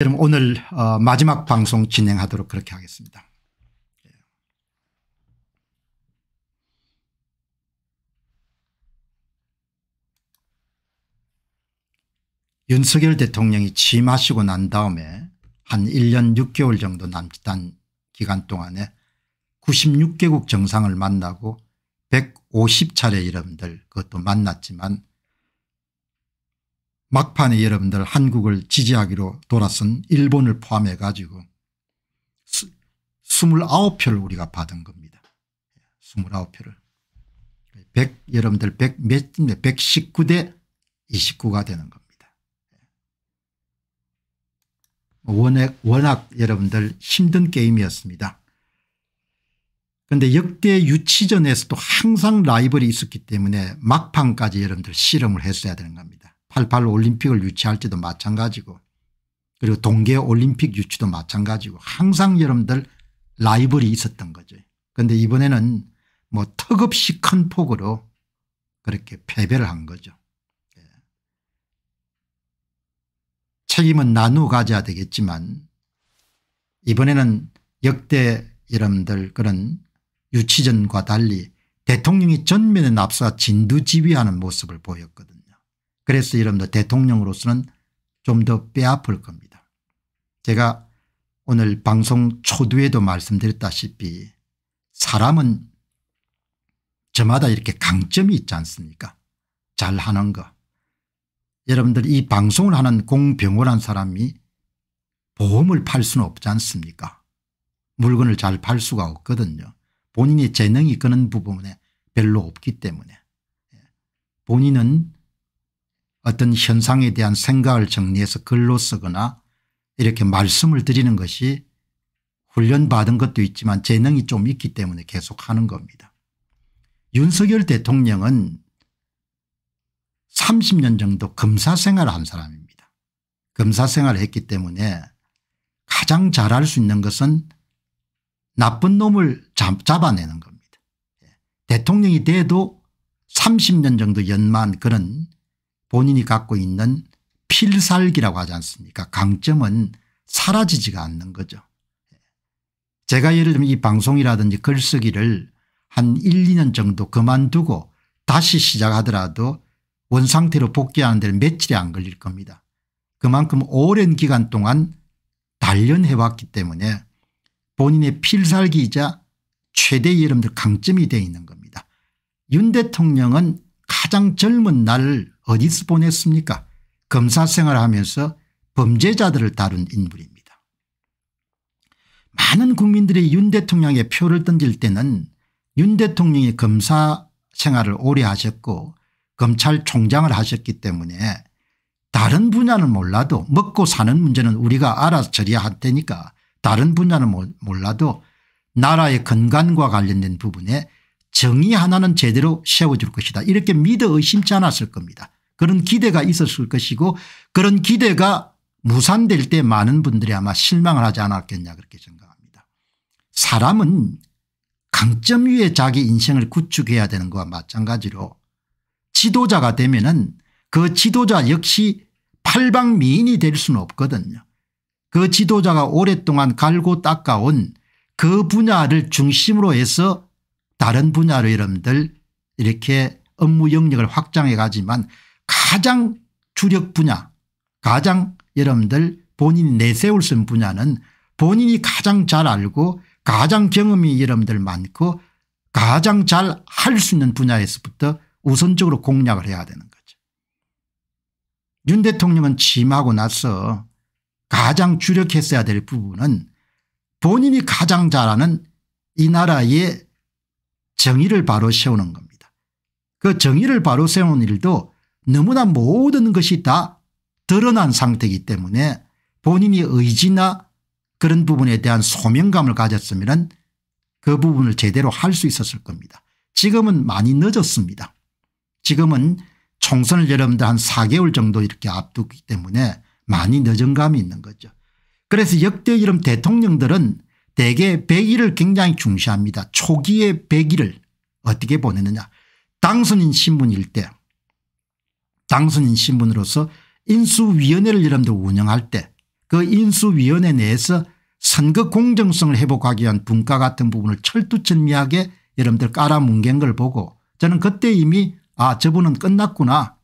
그럼 오늘 어, 마지막 방송 진행하도록 그렇게 하겠습니다. 예. 윤석열 대통령이 취임하시고 난 다음에 한 1년 6개월 정도 남짓한 기간 동안에 96개국 정상을 만나고 150차례 이름들 그것도 만났지만 막판에 여러분들 한국을 지지하기로 돌아선 일본을 포함해 가지고 29표를 우리가 받은 겁니다. 29표를. 100, 여러분들 100, 몇, 119대 29가 되는 겁니다. 워낙, 워낙 여러분들 힘든 게임이었습니다. 그런데 역대 유치전에서도 항상 라이벌이 있었기 때문에 막판까지 여러분들 실험을 했어야 되는 겁니다. 88 올림픽을 유치할 지도 마찬가지고 그리고 동계 올림픽 유치도 마찬가지고 항상 여러분들 라이벌이 있었던 거죠. 그런데 이번에는 뭐 턱없이 큰 폭으로 그렇게 패배를 한 거죠. 예. 책임은 나누어 가져야 되겠지만 이번에는 역대 여러분들 그런 유치전과 달리 대통령이 전면에 납사 진두지휘하는 모습을 보였거든요. 그래서 여러분들 대통령으로서는 좀 더 빼앗을 겁니다. 제가 오늘 방송 초두에도 말씀드렸다시피 사람은 저마다 이렇게 강점이 있지 않습니까 잘하는 거. 여러분들 이 방송을 하는 공병호란 사람이 보험을 팔 수는 없지 않습니까 물건을 잘 팔 수가 없거든요. 본인의 재능이 끄는 부분에 별로 없기 때문에 예. 본인은 어떤 현상에 대한 생각을 정리해서 글로 쓰거나 이렇게 말씀을 드리는 것이 훈련받은 것도 있지만 재능이 좀 있기 때문에 계속하는 겁니다. 윤석열 대통령은 30년 정도 검사 생활을 한 사람입니다. 검사 생활을 했기 때문에 가장 잘할 수 있는 것은 나쁜 놈을 잡아내는 겁니다. 예. 대통령이 돼도 30년 정도 연만 그런 본인이 갖고 있는 필살기라고 하지 않습니까 강점은 사라지지가 않는 거죠. 제가 예를 들면 이 방송이라든지 글쓰기를 한 1, 2년 정도 그만두고 다시 시작하더라도 원상태로 복귀하는 데는 며칠이 안 걸릴 겁니다. 그만큼 오랜 기간 동안 단련해왔기 때문에 본인의 필살기이자 최대의 여러분들 강점이 되어 있는 겁니다. 윤 대통령은 가장 젊은 날 어디서 보냈습니까 검사 생활하면서 범죄자들을 다룬 인물입니다. 많은 국민들이 윤 대통령의 표를 던질 때는 윤 대통령이 검사 생활을 오래 하셨고 검찰총장을 하셨기 때문에 다른 분야는 몰라도 먹고 사는 문제는 우리가 알아서 처리할 테니까 다른 분야는 몰라도 나라의 건강과 관련된 부분에 정의 하나는 제대로 세워줄 것이다 이렇게 믿어 의심치 않았을 겁니다. 그런 기대가 있었을 것이고 그런 기대가 무산될 때 많은 분들이 아마 실망을 하지 않았겠냐 그렇게 생각합니다. 사람은 강점 위에 자기 인생을 구축해야 되는 것과 마찬가지로 지도자가 되면은 그 지도자 역시 팔방미인이 될 수는 없거든요. 그 지도자가 오랫동안 갈고 닦아온 그 분야를 중심으로 해서 다른 분야로 여러분들 이렇게 업무 영역을 확장해 가지만 가장 주력 분야 가장 여러분들 본인이 내세울 수 있는 분야는 본인이 가장 잘 알고 가장 경험이 여러분들 많고 가장 잘 할 수 있는 분야에서부터 우선적으로 공략을 해야 되는 거죠. 윤 대통령은 취하고 나서 가장 주력했어야 될 부분은 본인이 가장 잘하는이 나라의 정의를 바로 세우는 겁니다. 그 정의를 바로 세우는 일도 너무나 모든 것이 다 드러난 상태이기 때문에 본인이 의지나 그런 부분에 대한 소명감을 가졌으면 그 부분을 제대로 할 수 있었을 겁니다. 지금은 많이 늦었습니다. 지금은 총선을 여러분들 한 4개월 정도 이렇게 앞두기 때문에 많이 늦은 감이 있는 거죠. 그래서 역대 이름 대통령들은 대개 100일을 굉장히 중시합니다. 초기의 100일을 어떻게 보내느냐. 당선인 신분일 때 당선인 신분으로서 인수위원회를 여러분들 운영할 때 그 인수위원회 내에서 선거 공정성을 회복하기 위한 분과 같은 부분을 철두철미하게 여러분들 깔아뭉갠 걸 보고 저는 그때 이미 아 저분은 끝났구나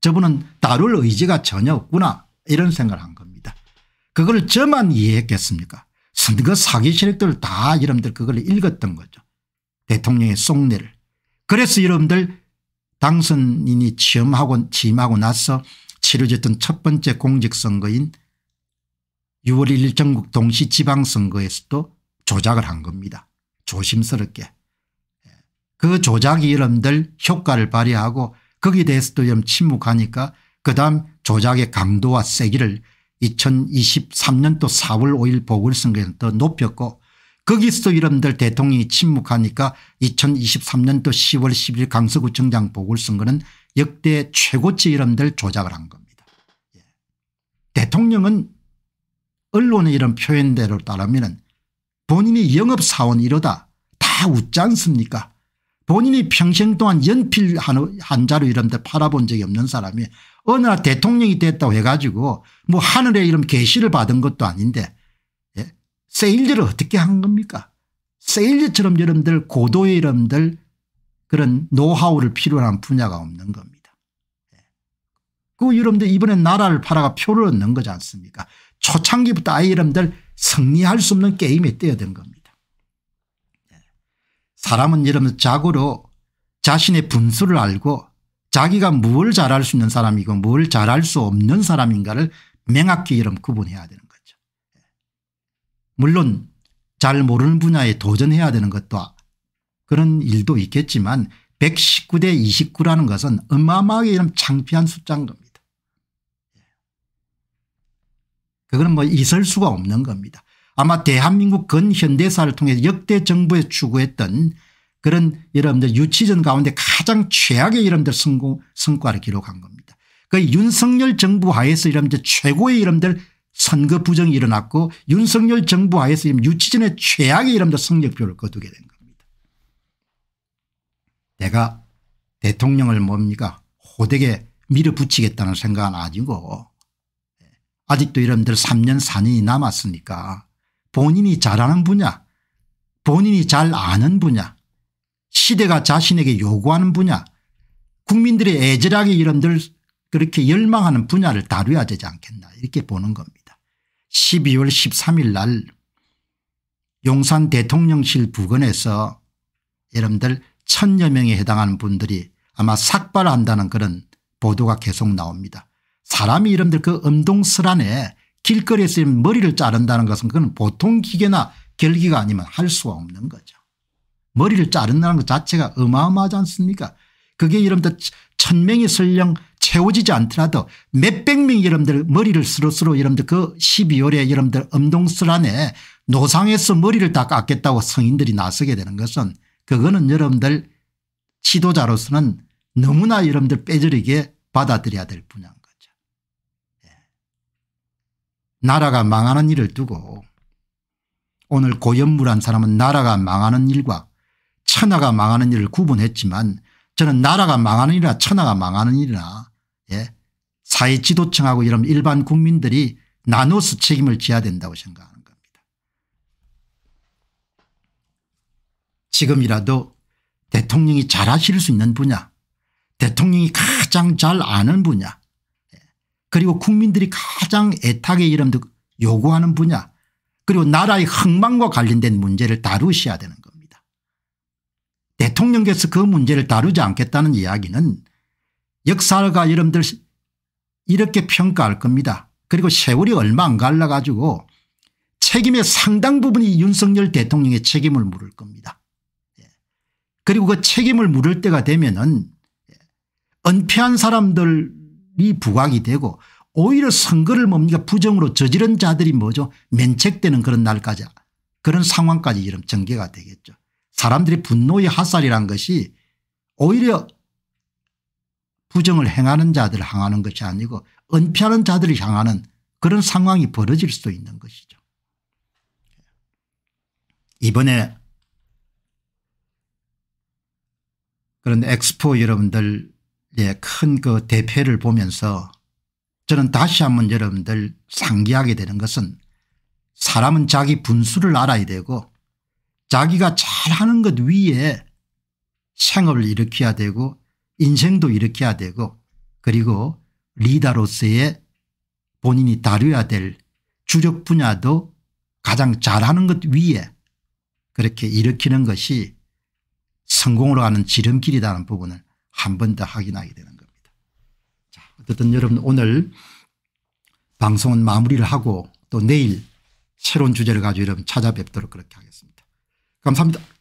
저분은 다룰 의지가 전혀 없구나 이런 생각을 한 겁니다. 그걸 저만 이해했겠습니까 선거 사기 세력들 다 여러분들 그걸 읽었던 거죠. 대통령의 속내를. 그래서 여러분들 당선인이 취임하고, 취임하고 나서 치러졌던 첫 번째 공직선거인 6월 1일 전국 동시 지방선거에서도 조작을 한 겁니다. 조심스럽게. 예. 그 조작이 여러분들 효과를 발휘하고 거기에 대해서도 좀 침묵하니까 그다음 조작의 강도와 세기를 2023년도 4월 5일 보궐선거에는 더 높였고 거기서 이름들 대통령이 침묵하니까 2023년도 10월 10일 강서구청장 보궐선거는 역대 최고치 이름들 조작을 한 겁니다. 예. 대통령은 언론의 이런 표현대로 따르면 본인이 영업사원 이러다 다 웃지 않습니까 본인이 평생 동안 연필 한, 자루 이름들 팔아본 적이 없는 사람이 어느 날 대통령이 됐다고 해가지고 뭐 하늘에 이런 계시를 받은 것도 아닌데 세일즈를 어떻게 한 겁니까 세일즈처럼 여러분들 고도의 여러분들 그런 노하우를 필요로 한 분야가 없는 겁니다. 예. 그 여러분들 이번에 나라를 팔아가 표를 얻는 거지 않습니까 초창기부터 아이 여러분들 승리할 수 없는 게임에 뛰어든 겁니다. 예. 사람은 여러분들 자고로 자신의 분수를 알고 자기가 뭘 잘할 수 있는 사람이고 뭘 잘할 수 없는 사람인가를 명확히 여러분 구분해야 되는 물론 잘 모르는 분야에 도전해야 되는 것도 그런 일도 있겠지만 119대 29라는 것은 어마어마하게 이런 창피한 숫자인 겁니다. 그거뭐 있을 수가 없는 겁니다. 아마 대한민국 근현대사를 통해 역대 정부에 추구했던 그런 여러분들 유치전 가운데 가장 최악의 여러분들 성공, 성과를 기록한 겁니다. 그 윤석열 정부 하에서 여러분들 최고의 여러분들 선거 부정이 일어났고 윤석열 정부 하에서 유치전의 최악의 이름도 성적표를 거두게 된 겁니다. 내가 대통령을 뭡니까 호되게 밀어붙이겠다는 생각은 아니고 예, 아직도 여러들 3년 4년이 남았으니까 본인이 잘하는 분야 본인이 잘 아는 분야 시대가 자신에게 요구하는 분야 국민들의 애절하게 여러들 그렇게 열망하는 분야를 다루야 되지 않겠나 이렇게 보는 겁니다. 12월 13일 날 용산 대통령실 부근에서 여러분들 천여 명에 해당하는 분들이 아마 삭발한다는 그런 보도가 계속 나옵니다. 사람이 여러분들 그 음동설안에 길거리에서 머리를 자른다는 것은 그건 보통 기계나 결기가 아니면 할 수가 없는 거죠. 머리를 자른다는 것 자체가 어마어마하지 않습니까 그게 여러분들 천명이 설령 채워지지 않더라도 몇 백 명이 여러분들 머리를 스러스로 여러분들 그 12월에 여러분들 엄동설안에 노상에서 머리를 다 깎겠다고 성인들이 나서게 되는 것은 그거는 여러분들 지도자로서는 너무나 여러분들 빼저리게 받아들여야 될 분야인 거죠. 예. 나라가 망하는 일을 두고 오늘 고연물한 사람은 나라가 망하는 일과 천하가 망하는 일을 구분했지만 저는 나라가 망하는 일이나 천하가 망하는 일이나 예. 사회 지도층하고 이런 일반 국민들이 나눠서 책임을 지어야 된다고 생각하는 겁니다. 지금이라도 대통령이 잘하실 수 있는 분야 대통령이 가장 잘 아는 분야 예, 그리고 국민들이 가장 애타게 이름도 요구하는 분야 그리고 나라의 흥망과 관련된 문제를 다루셔야 되는 대통령께서 그 문제를 다루지 않겠다는 이야기는 역사가 여러분들 이렇게 평가할 겁니다. 그리고 세월이 얼마 안 갈라가지고 책임의 상당 부분이 윤석열 대통령의 책임을 물을 겁니다. 예. 그리고 그 책임을 물을 때가 되면은 은폐한 사람들이 부각이 되고 오히려 선거를 뭡니까 부정으로 저지른 자들이 뭐죠 면책되는 그런 날까지 그런 상황까지 이런 전개가 되겠죠. 사람들이 분노의 화살이란 것이 오히려 부정을 행하는 자들을 향하는 것이 아니고 은폐하는 자들을 향하는 그런 상황이 벌어질 수도 있는 것이죠. 이번에 그런 엑스포 여러분들의 큰그 대패를 보면서 저는 다시 한번 여러분들 상기하게 되는 것은 사람은 자기 분수를 알아야 되고 자기가 잘하는 것 위에 생업을 일으켜야 되고 인생도 일으켜야 되고 그리고 리더로서의 본인이 다루어야될 주력 분야도 가장 잘하는 것 위에 그렇게 일으키는 것이 성공으로 가는 지름길이라는 부분을 한 번 더 확인하게 되는 겁니다. 자, 어쨌든 여러분 오늘 방송은 마무리를 하고 또 내일 새로운 주제를 가지고 여러분 찾아뵙도록 그렇게 하겠습니다. 감사합니다.